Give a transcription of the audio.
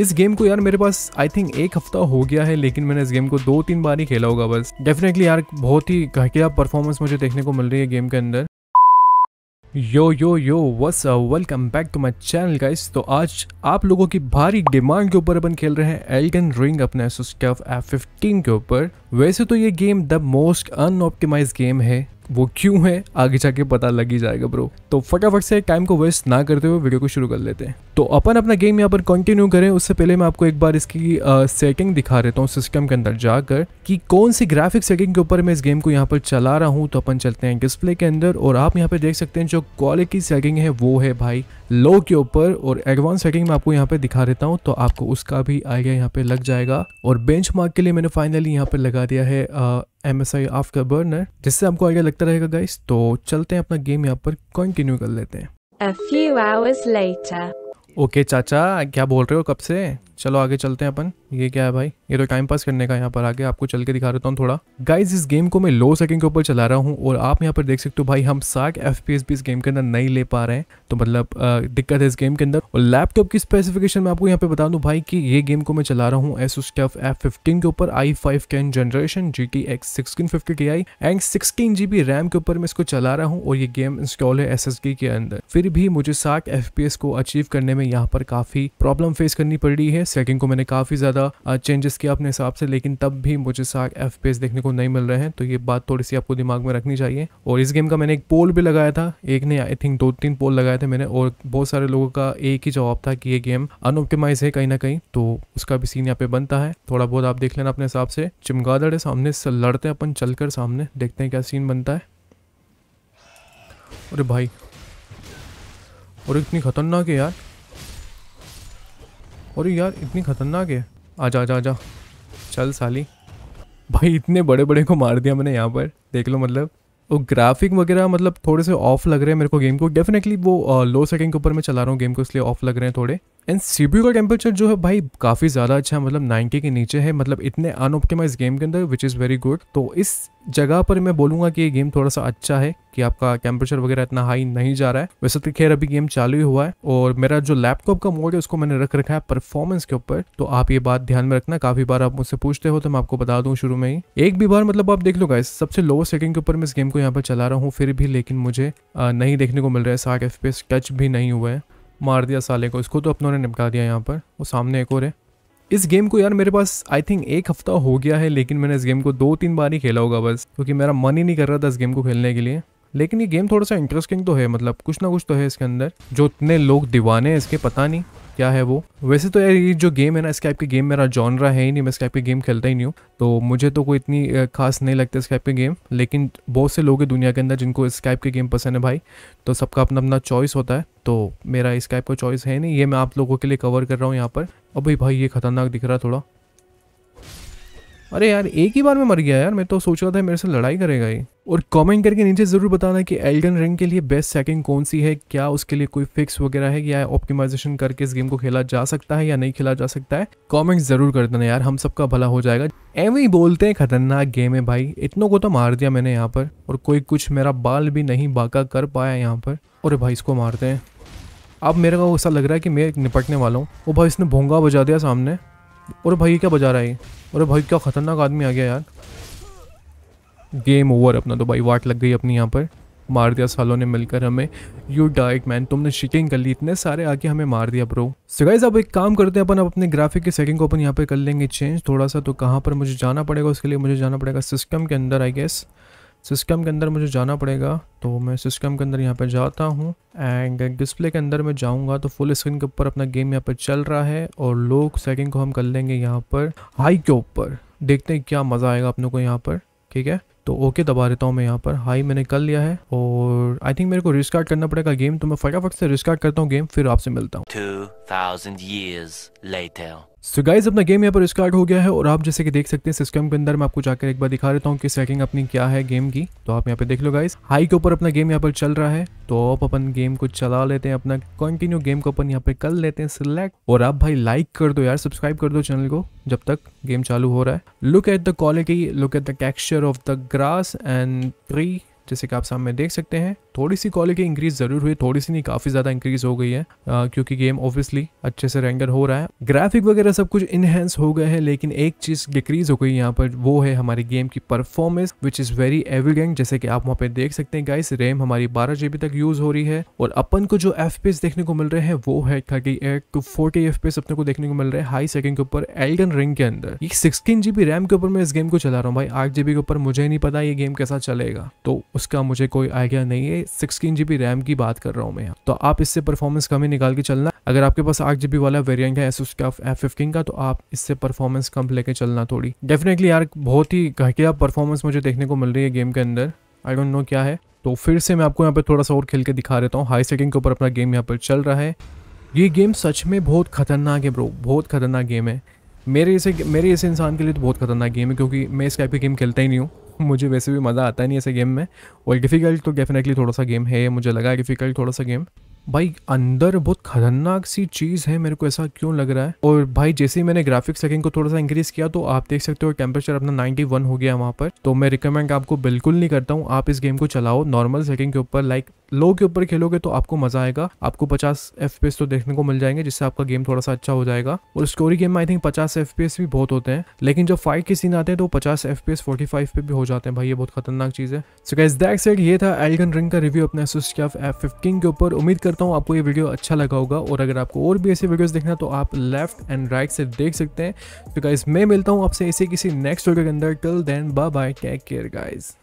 इस गेम को यार मेरे पास आई थिंक एक हफ्ता हो गया है लेकिन मैंने इस गेम को दो तीन बार ही खेला होगा बस डेफिनेटली यार बहुत ही घटिया परफॉर्मेंस मुझे देखने को मिल रही है गेम के अंदर यो यो यो वस welcome back to my channel guys तो आज आप लोगों की भारी डिमांड के ऊपर अपन खेल रहे हैं एलगन रिंग अपने एफ फिफ्टीन के ऊपर वैसे तो ये game the most unoptimised game है वो क्यों है आगे जाके पता लग ही जाएगा ब्रो तो फटाफट से टाइम को वेस्ट ना करते हुए वीडियो को शुरू कर लेते हैं तो अपन अपना गेम यहाँ पर कंटिन्यू करें उससे पहले मैं आपको एक बार इसकी आ, सेटिंग दिखा देता हूँ सिस्टम के अंदर जाकर कि कौन सी ग्राफिक सेटिंग के ऊपर मैं इस गेम को यहाँ पर चला रहा हूँ तो अपन चलते हैं डिस्प्ले के अंदर और आप यहाँ पर देख सकते हैं जो क्वालिटी सेटिंग है वो है भाई लो के ऊपर और एडवांस सेटिंग में आपको यहाँ पर दिखा देता हूँ तो आपको उसका भी आइडिया यहाँ पर लग जाएगा और बेंच के लिए मैंने फाइनली यहाँ पर लगा दिया है एम एस आई ऑफ बर्न बर्नर जिससे आपको आइडिया लगता रहेगा गाइस तो चलते हैं अपना गेम यहाँ पर कंटिन्यू कर लेते हैं A few hours later. Okay okay, चाचा क्या बोल रहे हो कब से चलो आगे चलते हैं अपन ये क्या है भाई ये तो टाइम पास करने का यहाँ पर आगे आपको चल के दिखा देता हूँ थोड़ा गाइज इस गेम को मैं लो सेकंड के ऊपर चला रहा हूँ और आप यहाँ पर देख सकते हो भाई हम साठ एफ भी इस गेम के अंदर नहीं ले पा रहे हैं तो मतलब दिक्कत है इस गेम के अंदर और लैपटॉप की स्पेसिफिकेशन में आपको यहाँ पे बता दूँ भाई कि ये गेम को मैं चला रहा हूँ एस स्टफ एफ फिफ्टीन के ऊपर I five ten generation G T X sixteen fifty के I and sixteen G B RAM के ऊपर मैं इसको चला रहा हूँ और ये गेम इंस्टॉल है एस एस डी के अंदर फिर भी मुझे साठ एफ को अचीव करने में यहाँ पर काफी प्रॉब्लम फेस करनी पड़ रही है सेकेंड को मैंने काफी ज्यादा चेंजेस किया अपने हिसाब से लेकिन तब भी मुझे साग एफ पेस देखने को नहीं मिल रहे हैं तो ये बात थोड़ी सी आपको दिमाग में रखनी चाहिए और इस गेम का मैंने एक पोल भी लगाया था एक ने आई थिंक दो तीन पोल लगाए थे मैंने और बहुत सारे लोगों का एक ही जवाब था कि ये गेम अनऑप्टिमाइज है कहीं ना कहीं तो उसका भी सीन यहाँ पे बनता है थोड़ा बहुत आप देख लेना अपने हिसाब से चिमगादड़ है सामने से लड़ते हैं अपन चलकर सामने देखते हैं क्या सीन बनता है अरे भाई और इतनी खतरनाक है यार और यार इतनी खतरनाक है आ जा जाओ जाओ चल साली भाई इतने बड़े बड़े को मार दिया मैंने यहाँ पर देख लो मतलब और ग्राफिक वगैरह मतलब थोड़े से ऑफ लग रहे हैं मेरे को गेम को डेफिनेटली वो लो सेकंड के ऊपर मैं चला रहा हूँ गेम को इसलिए ऑफ लग रहे हैं थोड़े एंड सीबी का टेम्परेचर जो है भाई काफ़ी ज़्यादा अच्छा है मतलब 90 के नीचे है मतलब इतने अनऑप्टिमाइज गेम के अंदर विच इज़ वेरी गुड तो इस जगह पर मैं बोलूँगा कि ये गेम थोड़ा सा अच्छा है कि आपका टेम्परेचर वगैरह इतना हाई नहीं जा रहा है वैसे तो खैर अभी गेम चालू ही हुआ है और मेरा जो लैपटॉप का मोड है उसको मैंने रख रखा है परफॉर्मेंस के ऊपर तो आप ये बात ध्यान में रखना काफ़ी बार आप मुझसे पूछते हो तो मैं आपको बता दूँ शुरू में ही एक भी बार मतलब आप देख लो गाइस सबसे लोअर सेटिंग के ऊपर मैं इस गेम को यहाँ पर चला रहा हूँ फिर भी लेकिन मुझे नहीं देखने को मिल रहा है साठ एफ टच भी नहीं हुआ है मार दिया साले को इसको तो अपनों ने निपटा दिया यहाँ पर वो सामने एक और है इस गेम को यार मेरे पास आई थिंक एक हफ्ता हो गया है लेकिन मैंने इस गेम को दो तीन बार ही खेला होगा बस क्योंकि मेरा मन ही नहीं कर रहा था इस गेम को खेलने के लिए लेकिन ये गेम थोड़ा सा इंटरेस्टिंग तो है मतलब कुछ ना कुछ तो है इसके अंदर जो इतने लोग दीवाने हैं इसके पता नहीं क्या है वो वैसे तो यार ये जो गेम है ना स्कैप की गेम मेरा जॉनरा है ही नहीं मैं स्कैप की गेम खेलता ही नहीं हूँ तो मुझे तो कोई इतनी खास नहीं लगती स्कैप के गेम लेकिन बहुत से लोग हैं दुनिया के अंदर जिनको स्कैप के गेम पसंद है भाई तो सबका अपना अपना चॉइस होता है तो मेरा स्कैप का चॉइस है नहीं ये मैं आप लोगों के लिए कवर कर रहा हूँ यहाँ पर अभी भाई ये खतरनाक दिख रहा है थोड़ा अरे यार एक ही बार में मर गया यार मैं तो सोच रहा था मेरे से लड़ाई करेगा ये और कमेंट करके नीचे ज़रूर बताना कि एल्डन रिंग के लिए बेस्ट सेटिंग कौन सी है क्या उसके लिए कोई फिक्स वगैरह है या ऑप्टिमाइजेशन करके इस गेम को खेला जा सकता है या नहीं खेला जा सकता है कमेंट ज़रूर कर देना यार हम सबका भला हो जाएगा एम ही बोलते हैं खतरनाक गेम है भाई इतनों को तो मार दिया मैंने यहाँ पर और कोई कुछ मेरा बाल भी नहीं बाका कर पाया यहाँ पर और भाई इसको मारते हैं अब मेरे को ऐसा लग रहा है कि मैं निपटने वाला हूँ वो भाई इसने भोंगा बजा दिया सामने और भाई क्या बजा रहा है अरे भाई क्या ख़तरनाक आदमी आ गया यार गेम ओवर अपना तो भाई वाट लग गई अपनी यहाँ पर मार दिया सालों ने मिलकर हमें यू डाइट मैन तुमने शिकिंग कर ली इतने सारे आके हमें मार दिया ब्रो सो गाइज अब एक काम करते हैं अपन अब अपने ग्राफिक की सेटिंग को अपन यहाँ पे कर लेंगे चेंज थोड़ा सा तो कहाँ पर मुझे जाना पड़ेगा उसके लिए मुझे जाना पड़ेगा सिस्टम के अंदर आई गेस सिस्टम के अंदर मुझे जाना पड़ेगा तो मैं सिस्टम के अंदर यहाँ पर जाता हूँ एंड डिस्प्ले के अंदर मैं जाऊँगा तो फुल स्क्रीन के ऊपर अपना गेम यहाँ पर चल रहा है और लोग सेटिंग को हम कर लेंगे यहाँ पर हाई के ऊपर देखते हैं क्या मज़ा आएगा अपने को यहाँ पर ठीक है तो ओके दबा देता हूँ मैं यहाँ पर हाई मैंने कर लिया है और आई थिंक मेरे को रिस्कार्ट करना पड़ेगा गेम तो मैं फटाफट से रिस्कार्ट करता हूँ गेम फिर आपसे मिलता हूँ सो गाइज अपना गेम यहाँ पर स्टार्ट हो गया है और आप जैसे कि देख सकते हैं सिस्टम के अंदर मैं आपको जाकर एक बार दिखा देता हूँ कि सेटिंग अपनी क्या है गेम की तो आप यहाँ पे देख लो गाइज हाई के ऊपर अपना गेम यहाँ पर चल रहा है तो आप अपन गेम को चला लेते हैं अपना कंटिन्यू गेम को अपन यहाँ पे कर लेते हैं सिलेक्ट और आप भाई लाइक कर दो यार सब्सक्राइब कर दो चैनल को जब तक गेम चालू हो रहा है look at the quality look at the texture of the grass and tree जैसे कि आप सामने देख सकते हैं थोड़ी सी क्वालिटी इंक्रीज़ ज़रूर हुई थोड़ी सी नहीं काफ़ी ज़्यादा इंक्रीज़ हो गई है आ, क्योंकि गेम ऑब्वियसली अच्छे से रेंडर हो रहा है ग्राफिक वगैरह सब कुछ इनहेंस हो गए हैं लेकिन एक चीज़ डिक्रीज़ हो गई यहाँ पर वो है हमारी गेम की performance which is very evident जैसे कि आप वहाँ पर देख सकते हैं गाइस रैम हमारी बारह तक यूज़ हो रही है और अपन को जो एफ देखने को मिल रहे हैं वो है thirty eight to forty F अपने को देखने को मिल रहे हैं हाई सेकंड के ऊपर एल्डन रिंग के अंदर ये सिक्सटीन जीबी रैम के ऊपर मैं इस गेम को चला रहा हूँ भाई आठ जीबी के ऊपर मुझे नहीं पता ये गेम कैसा चलेगा तो उसका मुझे कोई आइडिया नहीं है सिक्सटीन जीबी रैम की बात कर रहा हूँ मैं तो आप इससे परफॉर्मेंस कम ही निकाल के चलना अगर आपके पास आठ जीबी वाला वेरियंट है एसोस का एफ फिफ्टीन का तो आप इससे परफॉर्मेंस कम लेके चलना थोड़ी डेफिनेटली यार बहुत ही घटिया परफॉर्मेंस मुझे देखने को मिल रही है गेम के अंदर आई डोंट नो क्या है तो फिर से मैं आपको यहाँ पर थोड़ा सा और खेल के दिखा देता हूँ हाई सेटिंग के ऊपर अपना गेम यहाँ पर चल रहा है ये गेम सच में बहुत खतरनाक है ब्रो बहुत खतरनाक गेम है मेरे ऐसे मेरे ऐसे इंसान के लिए तो बहुत खतरनाक गेम है क्योंकि मैं इस टाइप की गेम खेलता ही नहीं हूँ मुझे वैसे भी मज़ा आता नहीं ऐसे गेम में और डिफ़िकल्ट तो डेफिनेटली थोड़ा सा गेम है मुझे लगा डिफ़िकल्ट थोड़ा सा गेम भाई अंदर बहुत खतरनाक सी चीज़ है मेरे को ऐसा क्यों लग रहा है और भाई जैसे ही मैंने ग्राफिक सेटिंग को थोड़ा सा इंक्रीज किया तो आप देख सकते हो टेम्परेचर अपना 91 हो गया वहां पर तो मैं रिकमेंड आपको बिल्कुल नहीं करता हूं आप इस गेम को चलाओ नॉर्मल सेटिंग के ऊपर लाइक लो के ऊपर खेलोगे तो आपको मजा आएगा आपको पचास एफ तो देखने को मिल जाएंगे जिससे आपका गेम थोड़ा सा अच्छा हो जाएगा और स्टोरी गेम में आई थिंक पचास एफ भी बहुत होते हैं लेकिन जब फाइट के सीन आते हैं तो पचास एफ पी पे भी हो जाते हैं भाई ये बहुत खतरनाक चीज़ है सो ये था एल्गन रिंग का रिव्यू अपने के ऊपर उम्मीद कर करता हूँ आपको ये वीडियो अच्छा लगा होगा और अगर आपको और भी ऐसे वीडियोस देखना तो आप लेफ्ट एंड राइट से देख सकते हैं तो गाइज मैं मिलता हूँ आपसे ऐसे किसी नेक्स्ट वीडियो के अंदर till then bye bye take care guys